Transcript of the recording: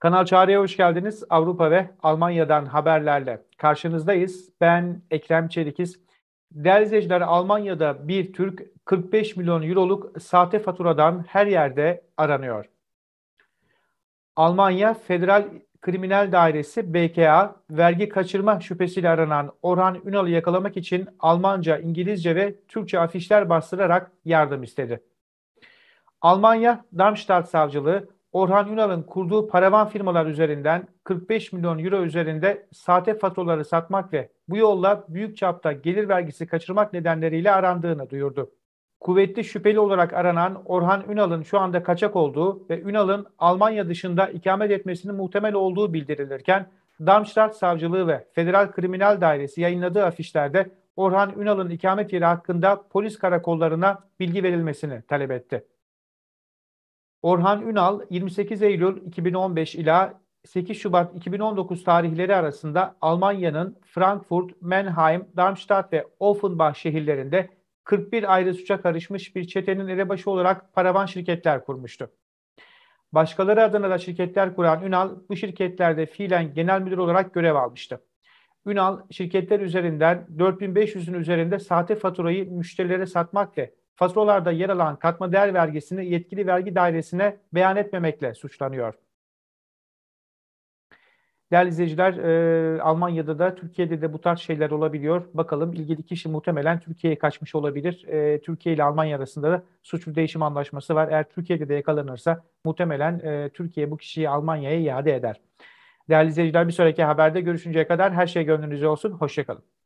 Kanal Çağrı'ya hoş geldiniz. Avrupa ve Almanya'dan haberlerle karşınızdayız. Ben Ekrem Çelikiz. Değerli izleyiciler, Almanya'da bir Türk 45 milyon euroluk sahte faturadan her yerde aranıyor. Almanya Federal Kriminal Dairesi BKA, vergi kaçırma şüphesiyle aranan Orhan Ünal'ı yakalamak için Almanca, İngilizce ve Türkçe afişler bastırarak yardım istedi. Almanya Darmstadt Savcılığı Orhan Yunal'ın kurduğu paravan firmalar üzerinden 45 milyon euro üzerinde sahte faturaları satmak ve bu yolla büyük çapta gelir vergisi kaçırmak nedenleriyle arandığını duyurdu. Kuvvetli şüpheli olarak aranan Orhan Ünal'ın şu anda kaçak olduğu ve Ünal'ın Almanya dışında ikamet etmesinin muhtemel olduğu bildirilirken Darmstadt Savcılığı ve Federal Kriminal Dairesi yayınladığı afişlerde Orhan Ünal'ın ikamet yeri hakkında polis karakollarına bilgi verilmesini talep etti. Orhan Ünal 28 Eylül 2015 ila 8 Şubat 2019 tarihleri arasında Almanya'nın Frankfurt, Mannheim, Darmstadt ve Offenbach şehirlerinde 41 ayrı suça karışmış bir çetenin elebaşı olarak paravan şirketler kurmuştu. Başkaları adına da şirketler kuran Ünal bu şirketlerde fiilen genel müdür olarak görev almıştı. Ünal şirketler üzerinden 4500'ün üzerinde sahte faturayı müşterilere satmak ve faturalarda yer alan katma değer vergisini yetkili vergi dairesine beyan etmemekle suçlanıyor. Değerli izleyiciler, e, Almanya'da da Türkiye'de de bu tarz şeyler olabiliyor. Bakalım ilgili kişi muhtemelen Türkiye'ye kaçmış olabilir. E, Türkiye ile Almanya arasında da suçlu değişim anlaşması var. Eğer Türkiye'de de yakalanırsa muhtemelen e, Türkiye bu kişiyi Almanya'ya iade eder. Değerli izleyiciler bir sonraki haberde görüşünceye kadar her şey gönlünüzde olsun. Hoşçakalın.